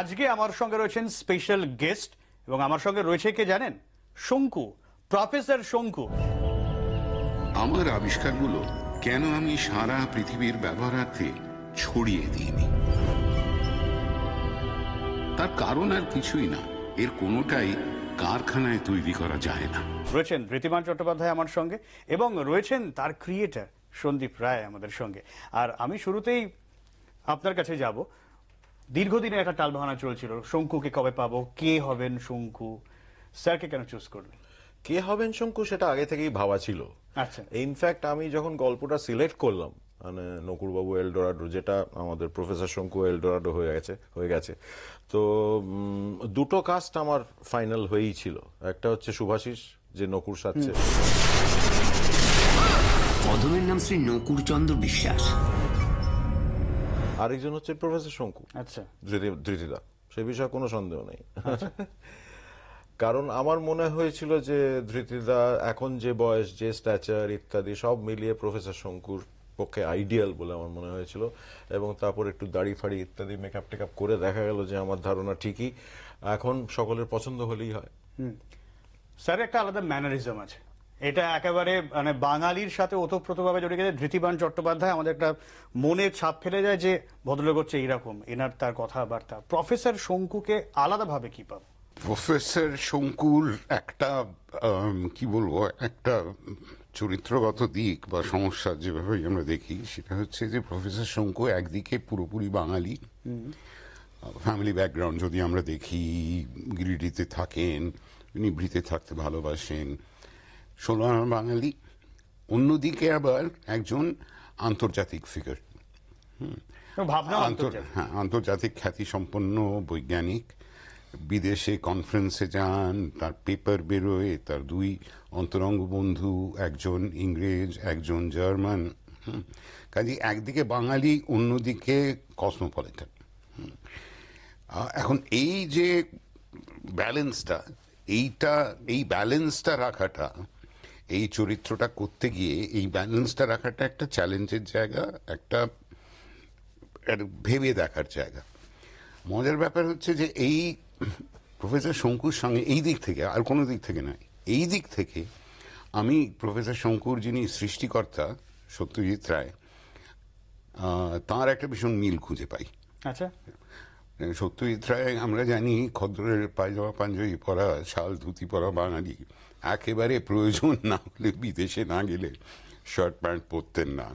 আজকে আমার সঙ্গে রয়েছেন স্পেশাল গেস্ট এবং আমার সঙ্গে রয়েছে কে জানেন শঙ্কু প্রফেসর শঙ্কু আমার আবিষ্কারগুলো কেন আমি সারা পৃথিবীর ব্যবহারার্থে ছড়িয়ে দিইনি তার কারণ আর কিছুই না এর কোনোটাই কারখানায় তৈরি করা যায় না রয়েছেন ঋতিমান চট্টোপাধ্যায় আমার সঙ্গে এবং রয়েছেন তার ক্রিয়েটার সন্দীপ রায় আমাদের সঙ্গে আর আমি শুরুতেই আপনার কাছে যাব দীর্ঘদিনের একটা টালবাহানা চলছিল শঙ্কুকে কবে পাবো কে হবেন শঙ্কু স্যারকে কেন চুজ করলেন কে হবেন শঙ্কু সেটা আগে থেকেই ভাবা ছিল আচ্ছা ইনফ্যাক্ট আমি যখন গল্পটা সিলেক্ট করলাম মানে নকুরবাবু এলডোরাডো যেটা আমাদের প্রফেসর শঙ্কু এলডোরাডো হয়ে গেছে হয়ে গেছে তো দুটো কাস্ট আমার ফাইনাল হয়েই ছিল একটা হচ্ছে সুভাষিস যে নকুর সাথে পদমের নাম শ্রী নকুরচন্দ্র বিশ্বাস আরেকজন হচ্ছে প্রফেসর শঙ্কু আচ্ছা ধৃতিদা সে বিষয়ে কোনো সন্দেহ নেই আচ্ছা। কারণ আমার মনে হয়েছিল যে ধৃতিদা এখন যে বয়স যে স্ট্যাচার ইত্যাদি সব মিলিয়ে প্রফেসর শঙ্কুর পক্ষে আইডিয়াল বলে আমার মনে হয়েছিল এবং তারপর একটু দাড়ি ফাড়ি ইত্যাদি মেকআপ টেকআপ করে দেখা গেল যে আমার ধারণা ঠিকই এখন সকলের পছন্দ হলেই হয় স্যার একটা আলাদা ম্যানারিজম আছে এটা একেবারে মানে বাঙালির সাথে ওতপ্রোতভাবে জড়িয়ে গেছে ধৃতিবান চট্টোপাধ্যায় আমাদের একটা মনে ছাপ ফেলে যায় যে ভদ্রলোক হচ্ছে এইরকম এনার তার কথাবার্তা প্রফেসর শঙ্কুকে আলাদাভাবে কি পাবো প্রফেসর শঙ্কুল একটা কি বলবো একটা চরিত্রগত দিক বা সমস্যা যেভাবে আমরা দেখি সেটা হচ্ছে যে প্রফেসর শঙ্কু একদিকে পুরোপুরি বাঙালি ফ্যামিলি ব্যাকগ্রাউন্ড যদি আমরা দেখি গিরিডিতে থাকেন নিভৃতে থাকতে ভালোবাসেন ষোলোনা বাঙালি অন্যদিকে আবার একজন আন্তর্জাতিক ফিগার হ্যাঁ আন্তর্জাতিক খ্যাতি সম্পন্ন বৈজ্ঞানিক বিদেশে কনফারেন্সে যান তার পেপার বেরোয় তার দুই অন্তরঙ্গ বন্ধু একজন ইংরেজ একজন জার্মান কাজে একদিকে বাঙালি অন্যদিকে কসমোপলিটান এখন এই যে ব্যালেন্সটা এইটা এই ব্যালেন্সটা রাখাটা এই চরিত্রটা করতে গিয়ে এই ব্যালেন্সটা রাখাটা একটা চ্যালেঞ্জের জায়গা একটা ভেবে দেখার জায়গা মজার ব্যাপার হচ্ছে যে এই প্রফেসর শঙ্কুর সঙ্গে এই দিক থেকে আর কোনো দিক থেকে নয় এই দিক থেকে আমি প্রফেসর শঙ্কুর যিনি সৃষ্টিকর্তা সত্যজিৎ রায় তাঁর একটা ভীষণ মিল খুঁজে পাই আচ্ছা সত্যজিৎ রায় আমরা জানি খদ্রের পায়জামা পাঞ্জাবি পরা শাল ধুতি পরা বাঙালি একেবারে প্রয়োজন না হলে বিদেশে না গেলে শার্ট প্যান্ট পরতেন না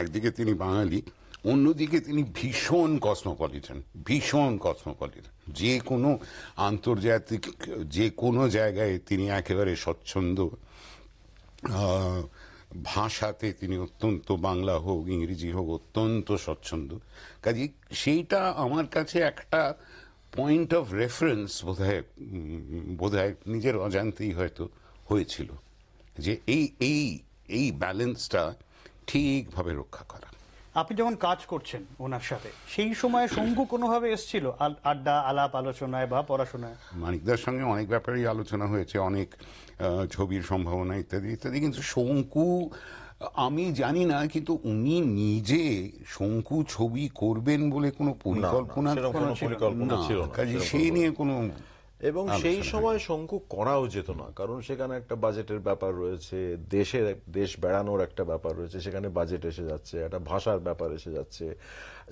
একদিকে তিনি বাঙালি অন্যদিকে তিনি ভীষণ কসমোপলিটন ভীষণ কসমোপলিটন যে কোনো আন্তর্জাতিক যে কোনো জায়গায় তিনি একেবারে স্বচ্ছন্দ ভাষাতে তিনি অত্যন্ত বাংলা হোক ইংরেজি হোক অত্যন্ত স্বচ্ছন্দ কাজে সেইটা আমার কাছে একটা পয়েন্ট অফ রেফারেন্স বোধ বোধহয় নিজের অজান্তেই হয়তো হয়েছিল যে এই এই এই ব্যালেন্সটা ঠিকভাবে রক্ষা করা আপনি যখন কাজ করছেন ওনার সাথে সেই সময় শঙ্কু কোনোভাবে এসছিল আড্ডা আলাপ আলোচনায় বা পড়াশোনায় মানিকদার সঙ্গে অনেক ব্যাপারেই আলোচনা হয়েছে অনেক ছবির সম্ভাবনা ইত্যাদি ইত্যাদি কিন্তু শঙ্কু আমি জানি না কিন্তু উনি নিজে শঙ্কু ছবি করবেন বলে কোনো পরিকল্পনা কাজে সেই নিয়ে কোনো এবং সেই সময় শঙ্কু করাও যেত না কারণ সেখানে একটা বাজেটের ব্যাপার রয়েছে দেশের দেশ বেড়ানোর একটা ব্যাপার রয়েছে সেখানে বাজেট এসে যাচ্ছে একটা ভাষার ব্যাপার এসে যাচ্ছে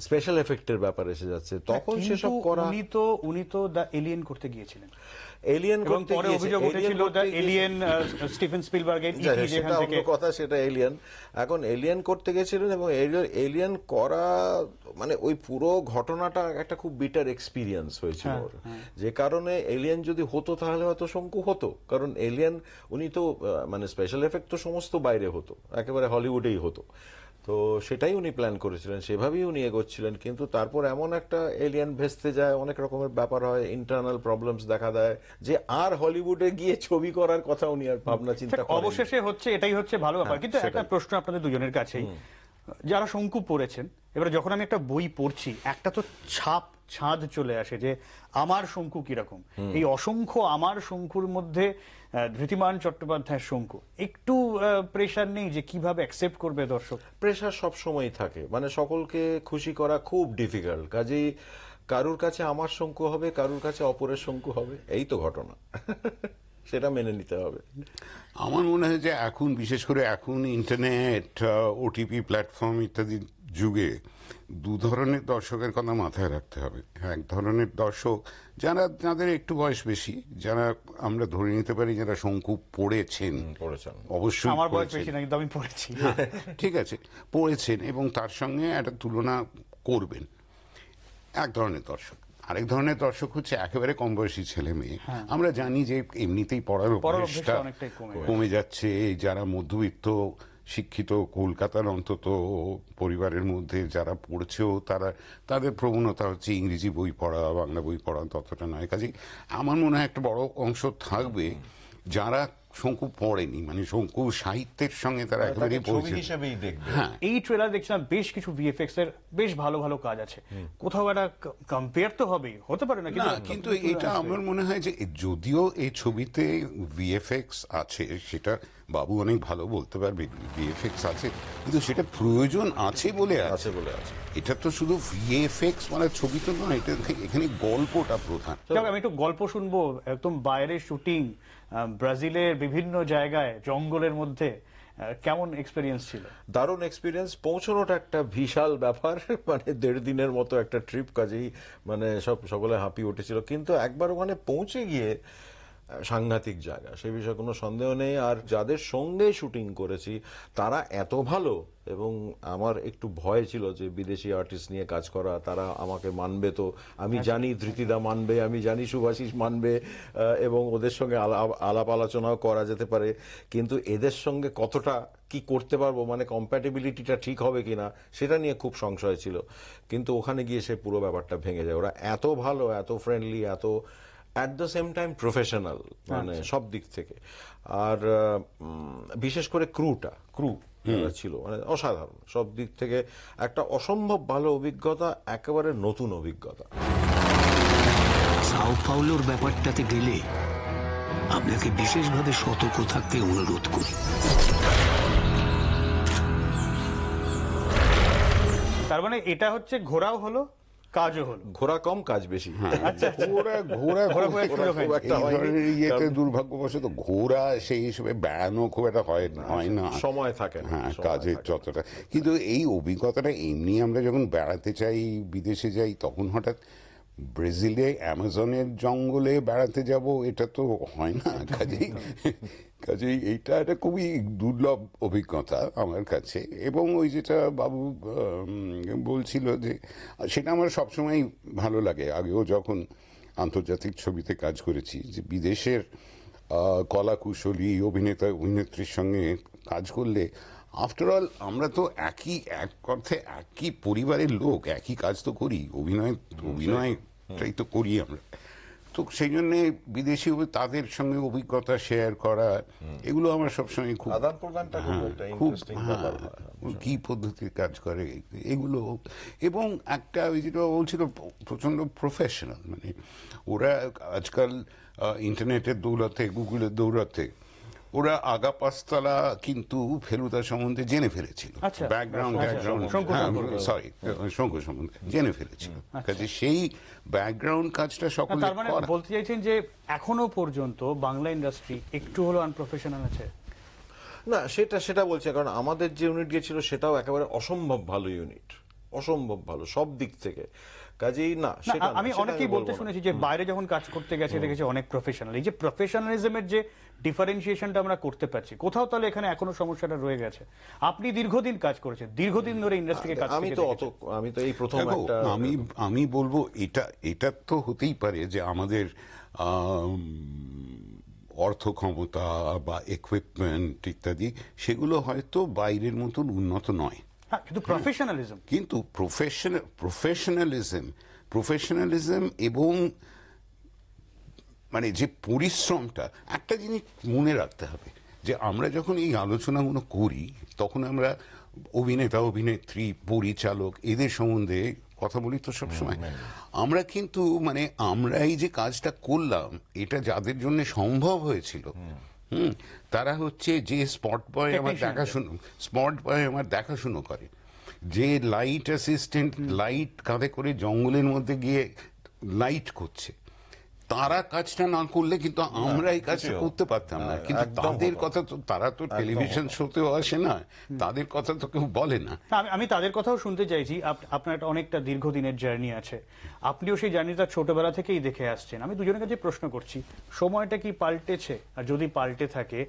স্পেশাল এফেক্টের ব্যাপার এসে যাচ্ছে তখন সেসব করা উনি তো উনি তো দ্য এলিয়েন করতে গিয়েছিলেন এলিয়েন করতে পরে অভিযোগ উঠেছিল এলিয়েন স্টিফেন স্পিলবার্গের ইপি যেখান থেকে কথা সেটা এলিয়েন এখন এলিয়েন করতে গেছিলেন এবং এলিয়েন করা মানে ওই পুরো ঘটনাটা একটা খুব বিটার এক্সপিরিয়েন্স হয়েছিল হ্যাঁ, হ্যাঁ। যে কারণে এলিয়েন যদি হতো তাহলে হয়তো শঙ্কু হতো কারণ এলিয়েন উনি তো মানে স্পেশাল এফেক্ট তো সমস্ত বাইরে হতো একেবারে হলিউডেই হতো তো সেটাই উনি প্ল্যান করেছিলেন সেভাবেই উনি এগোচ্ছিলেন কিন্তু তারপর এমন একটা এলিয়ান ভেস্তে যায় অনেক রকমের ব্যাপার হয় ইন্টারনাল প্রবলেমস দেখা দেয় যে আর হলিউডে গিয়ে ছবি করার কথা উনি আর ভাবনা চিন্তা অবশেষে হচ্ছে এটাই হচ্ছে ভালো ব্যাপার হ্যাঁ, কিন্তু একটা প্রশ্ন আপনাদের দুজনের কাছেই যারা শঙ্কু পড়েছেন এবার যখন আমি একটা বই পড়ছি একটা তো ছাপ ছাদ চলে আসে যে আমার শঙ্কু কিরকম এই অসংখ্য আমার শঙ্কুর মধ্যে ধৃতিমান চট্টোপাধ্যায়ের শঙ্কু একটু প্রেশার নেই যে কিভাবে অ্যাকসেপ্ট করবে দর্শক প্রেশার সব সময় থাকে মানে সকলকে খুশি করা খুব ডিফিকাল্ট কাজেই কারুর কাছে আমার শঙ্কু হবে কারুর কাছে অপরের শঙ্কু হবে এই তো ঘটনা সেটা মেনে নিতে হবে আমার মনে হয় যে এখন বিশেষ করে এখন ইন্টারনেট ওটিপি প্ল্যাটফর্ম ইত্যাদি যুগে দু ধরনের দর্শকের কথা মাথায় রাখতে হবে এক ধরনের দর্শক যারা যাদের একটু বয়স বেশি যারা আমরা ধরে নিতে পারি যারা শঙ্কু পড়েছেন অবশ্যই আমার বয়স বেশি না কিন্তু আমি পড়েছি হ্যাঁ, ঠিক আছে পড়েছেন এবং তার সঙ্গে একটা তুলনা করবেন এক ধরনের দর্শক আরেক ধরনের দর্শক হচ্ছে একেবারে কম বয়সী ছেলে মেয়ে হ্যাঁ। আমরা জানি যে এমনিতেই পড়ার অভ্যাসটা কমে যাচ্ছে যারা মধ্যবিত্ত শিক্ষিত কলকাতার অন্তত পরিবারের মধ্যে যারা পড়ছেও তারা তাদের প্রবণতা হচ্ছে ইংরেজি বই পড়া বাংলা বই পড়া ততটা নয় কাজে আমার মনে হয় একটা বড় অংশ থাকবে যারা শঙ্কু পড়েনি মানে শঙ্কু সাহিত্যের সঙ্গে তারা একেবারে পরিচিত হিসেবেই দেখবে হ্যাঁ। এই ট্রেলার দেখছিলাম বেশ কিছু ভিএফএক্স এর বেশ ভালো ভালো কাজ আছে কোথাও একটা কম্পেয়ার তো হবেই হতে পারে না কিন্তু এটা আমার মনে হয় যে যদিও এই ছবিতে ভিএফএক্স আছে সেটা বাবু অনেক ভালো বলতে পারবে ভিএফএক্স আছে কিন্তু সেটা প্রয়োজন আছে বলে আছে বলে আছে এটা তো শুধু ভিএফএক্স মানে ছবি তো নয় এটা এখানে গল্পটা প্রধান আমি একটু গল্প শুনবো একদম বাইরে শুটিং ব্রাজিলের বিভিন্ন জায়গায় জঙ্গলের মধ্যে কেমন এক্সপিরিয়েন্স ছিল দারুণ এক্সপিরিয়েন্স পৌঁছানোটা একটা বিশাল ব্যাপার মানে দেড় দিনের মতো একটা ট্রিপ কাজেই মানে সব সকলে হাঁপিয়ে উঠেছিল কিন্তু একবার ওখানে পৌঁছে গিয়ে সাংঘাতিক জায়গা সে বিষয়ে কোনো সন্দেহ নেই আর যাদের সঙ্গে শুটিং করেছি তারা এত ভালো এবং আমার একটু ভয় ছিল যে বিদেশি আর্টিস্ট নিয়ে কাজ করা তারা আমাকে মানবে তো আমি আচ্ছা। জানি ধৃতিদা মানবে আমি জানি সুভাষিস মানবে এবং ওদের সঙ্গে আলাপ আলোচনাও করা যেতে পারে কিন্তু এদের সঙ্গে কতটা কি করতে পারবো মানে কম্প্যাটেবিলিটিটা ঠিক হবে কিনা সেটা নিয়ে খুব সংশয় ছিল কিন্তু ওখানে গিয়ে সে পুরো ব্যাপারটা ভেঙে যায় ওরা এত ভালো এত ফ্রেন্ডলি এত at the same time professional মানে আচ্ছা। সব দিক থেকে আর বিশেষ করে ক্রুটা ক্রু ছিল মানে অসাধারণ সব দিক থেকে একটা অসম্ভব ভালো অভিজ্ঞতা একেবারে নতুন অভিজ্ঞতা সাউথ পাউলোর ব্যাপারটাতে গেলে আপনাকে বিশেষভাবে সতর্ক থাকতে অনুরোধ করি তার মানে এটা হচ্ছে ঘোরাও হলো কাজও হলো ঘোরা কম কাজ বেশি ঘোরা হ্যাঁ। আচ্ছা, আচ্ছা। ঘোরা খুব একটা ইয়েতে দুর্ভাগ্যবশত ঘোরা সেই হিসেবে বেড়ানো খুব একটা হয় হয় আচ্ছা, না সময় থাকে হ্যাঁ কাজের যতটা কিন্তু এই অভিজ্ঞতাটা এমনি আমরা যখন বেড়াতে চাই বিদেশে যাই তখন হঠাৎ ব্রাজিলে অ্যামাজনের জঙ্গলে বেড়াতে যাব এটা তো হয় না কাজেই কাজেই এইটা একটা খুবই দুর্লভ অভিজ্ঞতা আমার কাছে এবং ওই যেটা বাবু বলছিল যে সেটা আমার সবসময় ভালো লাগে আগেও যখন আন্তর্জাতিক ছবিতে কাজ করেছি যে বিদেশের কলাকুশলী অভিনেতা অভিনেত্রীর সঙ্গে কাজ করলে আফটারঅল আমরা তো একই এক অর্থে একই পরিবারের লোক একই কাজ তো করি অভিনয় অভিনয় তাই তো করি আমরা তো সেই জন্যে বিদেশি তাদের সঙ্গে অভিজ্ঞতা শেয়ার করা এগুলো আমার সবসময় খুব আদান প্রদানটা খুব হ্যাঁ, হ্যাঁ, আচ্ছা। কি পদ্ধতির কাজ করে এগুলো এবং একটা ওই যেটা বলছিল প্রচণ্ড প্রফেশনাল মানে ওরা আজকাল ইন্টারনেটের দৌলতে গুগলের দৌলতে ওরা আগা পাঁচতলা কিন্তু ফেলুদা সম্বন্ধে জেনে ফেলেছিল ব্যাকগ্রাউন্ড ব্যাকগ্রাউন্ড সরি শঙ্কু সম্বন্ধে জেনে ফেলেছিল আচ্ছা। কাজে সেই ব্যাকগ্রাউন্ড কাজটা সকলে তার মানে বলতে চাইছেন যে এখনো পর্যন্ত বাংলা ইন্ডাস্ট্রি একটু হলো আনপ্রফেশনাল আছে না সেটা সেটা বলছে কারণ আমাদের যে ইউনিট গিয়েছিল সেটাও একেবারে অসম্ভব ভালো ইউনিট অসম্ভব ভালো সব দিক থেকে কাজেই না সেটা আমি অনেকেই বলতে শুনেছি যে বাইরে যখন কাজ করতে গেছে দেখেছি অনেক প্রফেশনাল এই যে প্রফেশনালিজমের যে ডিফারেন্সিয়েশনটা আমরা করতে পারছি কোথাও তাহলে এখানে এখনো সমস্যাটা রয়ে গেছে আপনি দীর্ঘদিন কাজ করেছেন দীর্ঘদিন ধরে ইন্ডাস্ট্রিতে কাজ আমি তো অত আমি তো এই প্রথম একটা আমি আমি বলবো এটা এটা তো হতেই পারে যে আমাদের অর্থ ক্ষমতা বা ইকুইপমেন্ট ইত্যাদি সেগুলো হয়তো বাইরের মতন উন্নত নয় হ্যাঁ, কিন্তু প্রফেশনালিজম প্রফেশনালিজম প্রফেশনালিজম এবং মানে যে পরিশ্রমটা একটা জিনিস মনে রাখতে হবে যে আমরা যখন এই আলোচনাগুলো করি তখন আমরা অভিনেতা অভিনেত্রী পরিচালক এদের সম্বন্ধে কথা বলি তো সবসময় আমরা কিন্তু মানে আমরা এই যে কাজটা করলাম এটা যাদের জন্য সম্ভব হয়েছিল হুম তারা হচ্ছে যে স্পট বয় আমার দেখাশুনো স্পট বয় আমার দেখাশুনো করে যে লাইট অ্যাসিস্ট্যান্ট লাইট কাঁধে করে জঙ্গলের মধ্যে গিয়ে লাইট করছে তারা কাজটা না করলে কিন্তু আমরা এই কাজটা করতে পারতাম না কিন্তু তাদের কথা তো তারা তো টেলিভিশন শোতেও আসে না তাদের কথা তো কেউ বলে না আমি তাদের কথাও শুনতে চাইছি আপনার একটা অনেকটা দীর্ঘদিনের জার্নি আছে আপনিও সেই জার্নিটা ছোটবেলা থেকেই দেখে আসছেন আমি দুজনের কাছে প্রশ্ন করছি সময়টা কি পাল্টেছে আর যদি পাল্টে থাকে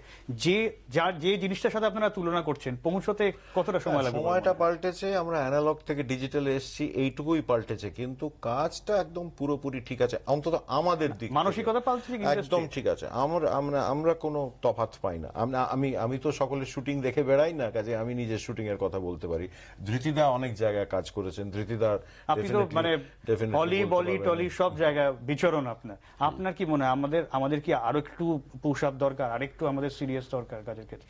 যে যার যে জিনিসটার সাথে আপনারা তুলনা করছেন পৌঁছতে কতটা সময় লাগবে সময়টা পাল্টেছে আমরা অ্যানালগ থেকে ডিজিটালে এসেছি এইটুকুই পাল্টেছে কিন্তু কাজটা একদম পুরোপুরি ঠিক আছে অন্তত আমাদের দিক মানসিকতা পাল্টছে একদম ঠিক আছে আমরা আমরা আমরা কোনো তফাত পাই না আমি আমি তো সকলের শুটিং দেখে বেড়াই না কাজে আমি নিজের শুটিং এর কথা বলতে পারি ধৃতিদা অনেক জায়গায় কাজ করেছেন ধৃতিদার আপনি তো মানে হলি বলি টলি সব বিচরণ আপনার আপনার কি মনে হয় আমাদের আমাদের কি আরো একটু পুশ আপ দরকার আরেকটু আমাদের সিরিয়াস দরকার কাজের ক্ষেত্রে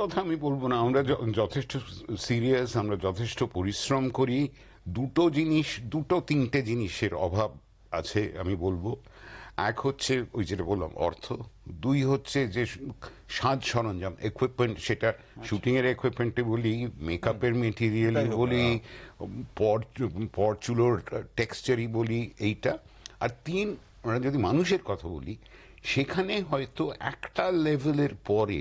কথা আমি বলবো না আমরা যথেষ্ট সিরিয়াস আমরা যথেষ্ট পরিশ্রম করি দুটো জিনিস দুটো তিনটে জিনিসের অভাব আছে আমি বলবো এক হচ্ছে ওই যেটা বললাম অর্থ দুই হচ্ছে যে সাজ সরঞ্জাম ইকুইপমেন্ট সেটা শুটিংয়ের আচ্ছা। ইকুইপমেন্টে বলি মেকআপের মেটেরিয়াল বলি পরচুলোর টেক্সচারই বলি এইটা আর তিন আমরা যদি মানুষের কথা বলি সেখানে হয়তো একটা লেভেলের পরে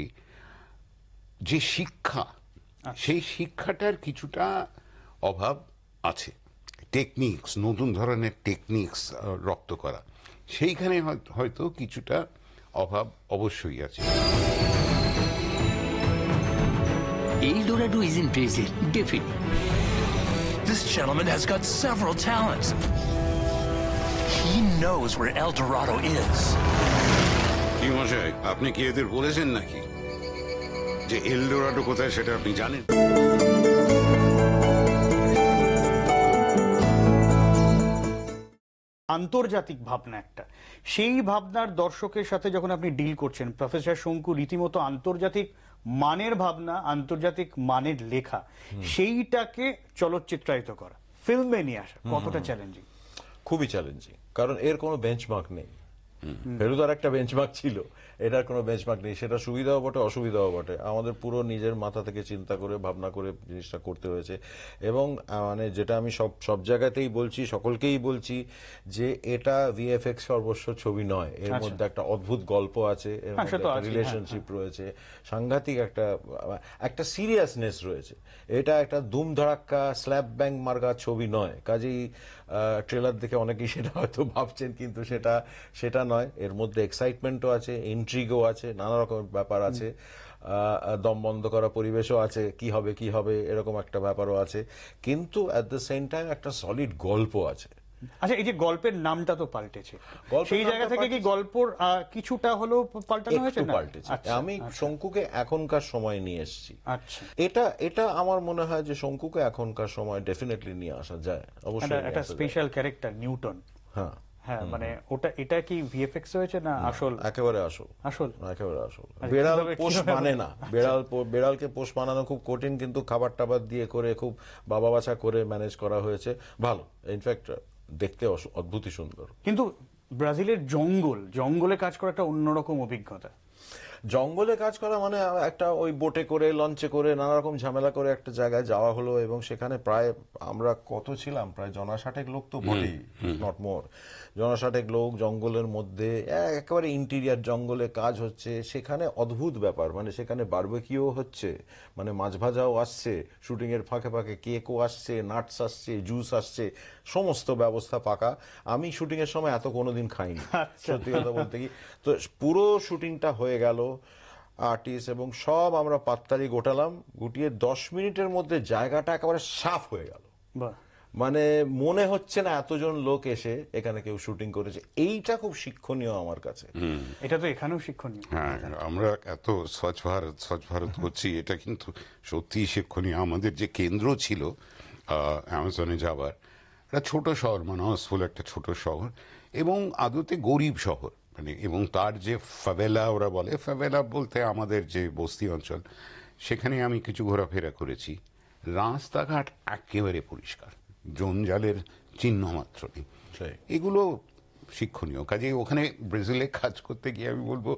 যে শিক্ষা আচ্ছা। সেই শিক্ষাটার কিছুটা অভাব আছে টেকনিক্স নতুন ধরনের টেকনিক্স রপ্ত করা সেইখানে হয়তো কিছুটা অভাব অবশ্যই আছে Eldorado is in Brazil, definitely. This gentleman has got several talents. He knows where El Dorado is. কি মশাই আপনি কি এদের বলেছেন নাকি যে এলডোরাডো কোথায় সেটা আপনি জানেন আন্তর্জাতিক ভাবনা একটা সেই ভাবনার দর্শকের সাথে যখন আপনি ডিল করছেন প্রফেসর শঙ্কু রীতিমতো আন্তর্জাতিক মানের ভাবনা আন্তর্জাতিক মানের লেখা সেইটাকে চলচ্চিত্রায়িত করা ফিল্মে নিয়ে আসা কতটা চ্যালেঞ্জিং খুবই চ্যালেঞ্জিং কারণ এর কোনো বেঞ্চমার্ক নেই ফেরুদ আর একটা বেঞ্চমার্ক ছিল এটার কোনো বেঞ্চমার্ক নেই সেটা সুবিধাও বটে অসুবিধাও বটে আমাদের পুরো নিজের মাথা থেকে চিন্তা করে ভাবনা করে জিনিসটা করতে হয়েছে এবং মানে যেটা আমি সব সব জায়গাতেই বলছি সকলকেই বলছি যে এটা ভিএফএক্স সর্বস্ব ছবি নয় এর আচ্ছা। মধ্যে একটা অদ্ভুত গল্প আছে এর হ্যাঁ, মধ্যে একটা রিলেশনশিপ হ্যাঁ, হ্যাঁ। রয়েছে সাংঘাতিক একটা একটা সিরিয়াসনেস রয়েছে এটা একটা ধুমধারাক্কা স্ল্যাব ব্যাং মার্গা ছবি নয় কাজেই ট্রেলার দেখে অনেকেই সেটা হয়তো ভাবছেন কিন্তু সেটা সেটা নয় নয় এর মধ্যে এক্সাইটমেন্টও আছে ইন্ট্রিগও আছে নানা রকম ব্যাপার আছে দম বন্ধ করা পরিবেশও আছে কি হবে কি হবে এরকম একটা ব্যাপারও আছে কিন্তু অ্যাট দ্য সেম টাইম একটা সলিড গল্প আছে আচ্ছা এই যে গল্পের নামটা তো পাল্টেছে সেই জায়গা থেকে কি গল্পর কিছুটা হলো পাল্টানো হয়েছে না পাল্টেছে আচ্ছা, আমি আচ্ছা। শঙ্কুকে এখনকার সময় নিয়ে এসেছি আচ্ছা এটা এটা আমার মনে হয় যে শঙ্কুকে এখনকার সময় ডেফিনেটলি নিয়ে আসা যায় অবশ্যই একটা স্পেশাল ক্যারেক্টার নিউটন হ্যাঁ হ্যাঁ মানে ওটা এটা কি ভিএফএক্স হয়েছে না আসল একেবারে আসল আসল একেবারে আসল বেড়াল পোষ মানে না আচ্ছা। বেড়াল বেড়ালকে পোষ মানানো খুব কঠিন কিন্তু খাবার টাবার দিয়ে করে খুব বাবা বাছা করে ম্যানেজ করা হয়েছে ভালো ইনফ্যাক্ট দেখতে অদ্ভুতই সুন্দর কিন্তু ব্রাজিলের জঙ্গল জঙ্গলে কাজ করা একটা অন্যরকম অভিজ্ঞতা জঙ্গলে কাজ করা মানে একটা ওই বোটে করে লঞ্চে করে নানা রকম ঝামেলা করে একটা জায়গায় যাওয়া হলো এবং সেখানে প্রায় আমরা কত ছিলাম প্রায় জনাষাটেক লোক তো বটেই নট মোর জনাষাটেক লোক জঙ্গলের মধ্যে একেবারে ইন্টিরিয়ার জঙ্গলে কাজ হচ্ছে সেখানে অদ্ভুত ব্যাপার মানে সেখানে বার্বেকিও হচ্ছে মানে মাছ ভাজাও আসছে শুটিংয়ের ফাঁকে ফাঁকে কেকও আসছে নাটস আসছে জুস আসছে সমস্ত ব্যবস্থা পাকা আমি শুটিংয়ের সময় এত কোনোদিন খাইনি আচ্ছা। সত্যি কথা বলতে কি তো পুরো শুটিংটা হয়ে গেল আর্টিস্ট এবং সব আমরা পাত্তারি গোটালাম গুটিয়ে দশ মিনিটের মধ্যে জায়গাটা একেবারে সাফ হয়ে গেল মানে মনে হচ্ছে না এতজন লোক এসে এখানে কেউ শুটিং করেছে এইটা খুব শিক্ষণীয় আমার কাছে এটা তো এখানেও শিক্ষণীয় হ্যাঁ, হ্যাঁ আমরা এত স্বচ্ছ ভারত স্বচ্ছ ভারত করছি এটা কিন্তু সত্যি শিক্ষণীয় আমাদের যে কেন্দ্র ছিল অ্যামাজনে যাবার একটা ছোট শহর মানে অসফুল একটা ছোট শহর এবং আদতে গরিব শহর মানে এবং তার যে ফাভেলা ওরা বলে ফাভেলা বলতে আমাদের যে বস্তি অঞ্চল সেখানে আমি কিছু ঘোরাফেরা করেছি রাস্তাঘাট একেবারে পরিষ্কার জঞ্জালের চিহ্ন মাত্র নেই এগুলো শিক্ষণীয় কাজে ওখানে ব্রাজিলে কাজ করতে গিয়ে আমি বলবো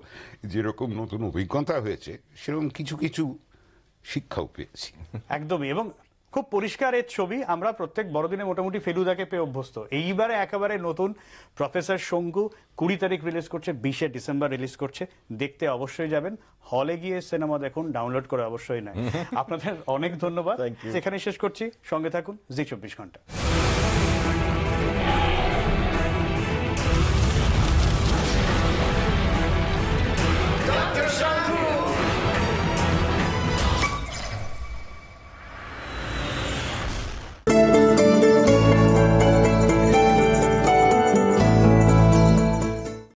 যেরকম নতুন অভিজ্ঞতা হয়েছে সেরকম কিছু কিছু শিক্ষাও পেয়েছি একদমই এবং খুব পরিষ্কার এর ছবি আমরা প্রত্যেক বড়দিনে মোটামুটি ফেলুদাকে পেয়ে অভ্যস্ত এইবারে একেবারে নতুন প্রফেসর শঙ্কু কুড়ি তারিখ রিলিজ করছে বিশে ডিসেম্বর রিলিজ করছে দেখতে অবশ্যই যাবেন হলে গিয়ে সিনেমা দেখুন ডাউনলোড করে অবশ্যই নয় আপনাদের অনেক ধন্যবাদ সেখানে শেষ করছি সঙ্গে থাকুন জি চব্বিশ ঘন্টা